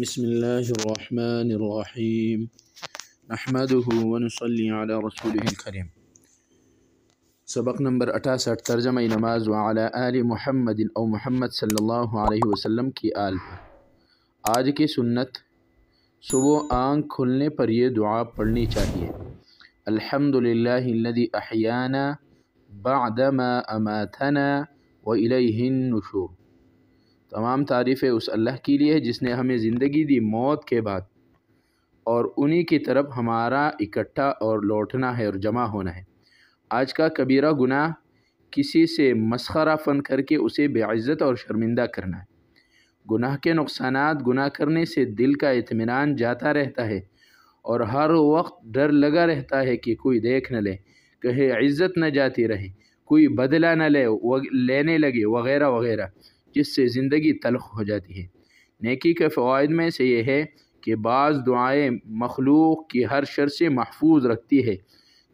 بسم اللہ الرحمن الرحیم احمده رسوله کرم سبق نمبر اٹھاسٹھ ترجمہ نماز وعلى آل محمد او محمد صلی اللہ علیہ وسلم کی عالم آج کی سنت صبح آنکھ کھلنے پر یہ دعا پڑھنی چاہیے الحمد للہ الذی احیانا بعدما اماتنا امتھن النشور تمام تعریفیں اس اللہ کی لیے جس نے ہمیں زندگی دی موت کے بعد اور انہی کی طرف ہمارا اکٹھا اور لوٹنا ہے اور جمع ہونا ہے آج کا کبیرہ گناہ کسی سے مسخرہ فن کر کے اسے بے عزت اور شرمندہ کرنا ہے گناہ کے نقصانات گناہ کرنے سے دل کا اطمینان جاتا رہتا ہے اور ہر وقت ڈر لگا رہتا ہے کہ کوئی دیکھ نہ لے کہے عزت نہ جاتی رہے کوئی بدلہ نہ لے لینے لگے وغیرہ وغیرہ جس سے زندگی تلخ ہو جاتی ہے نیکی کے فوائد میں سے یہ ہے کہ بعض دعائیں مخلوق کی ہر شر سے محفوظ رکھتی ہے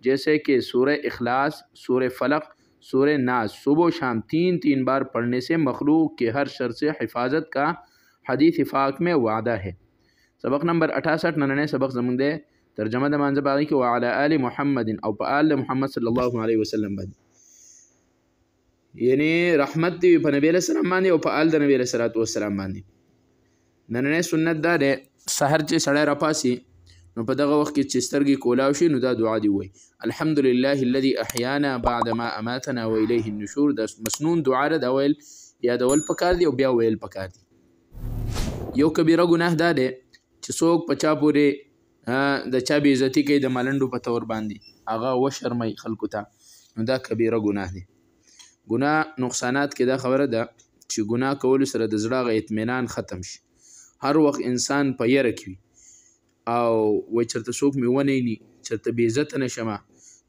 جیسے کہ سورہ اخلاص سورہ فلق سورہ ناز صبح و شام تین تین بار پڑھنے سے مخلوق کے ہر شر سے حفاظت کا حدیث افاق میں وعدہ ہے سبق نمبر اٹھاسٹھ ننانے سبق زمندے ترجمہ دمان صبح کے وعلا آل محمد او پا آل محمد صلی اللہ علیہ وسلم بدن یعنی رحمت دی په نبی له سلام باندې او په آل د نبی له صلوات و سلام باندې نننې سنت دا ده سحر چې سړی راپاسي نو په دغه وخت کې چې سترګې کولاو شي نو دا دعا دی وای الحمدلله الذي احیانا بعد ما اماتنا والیه النشور دا مسنون دعا ده دا ویل یادول پکار دی او بیا ویل پکار دی یو کبیره ګناه دا ده چې څوک په چا پورې د چا بې عزتي کوي د ملنډو په تور باندې هغه وشرمي خلکو ته نو دا کبیره ګناه دی ګناه نقصانات کې دا خبره ده چې ګناه کول سره د زړه غ اطمینان ختم شي هر وخت انسان په یره کې او وای چرته څوک مې ونه ني چرته بې عزت نشمه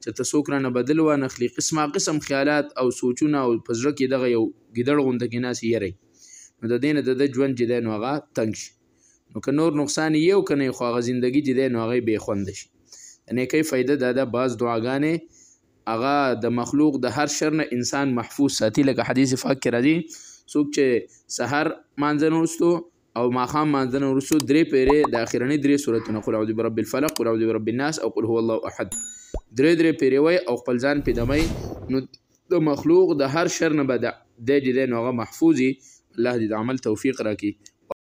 چرته څوک را نه بدل و نخلي قسمه قسم خیالات او سوچونه او په زړه کې دغه یو ګیدړ غونډه کې ناس یری نو د دین د د ژوند جدي نو هغه تنگ شي نو که نور نقصان یو کنه خو هغه ژوندۍ جدي نو هغه بې خوند شي نه کوي فائدہ دا ده باز دعاګانې هغه د مخلوق د هر شر نه انسان محفوظ ساتي لکه حدیث پاک کې راځي څوک چې سحر مانځنه وستو او ماخام مانځنه ورسو درې پیرې د اخیرنی درې سورته قل اعوذ برب الفلق قل اعوذ برب الناس او قل هو الله احد درې درې پیرې وای او خپل ځان پیدمای نو د مخلوق د هر شر نه بد د دې نه محفوظي الله دې د عمل توفیق راکړي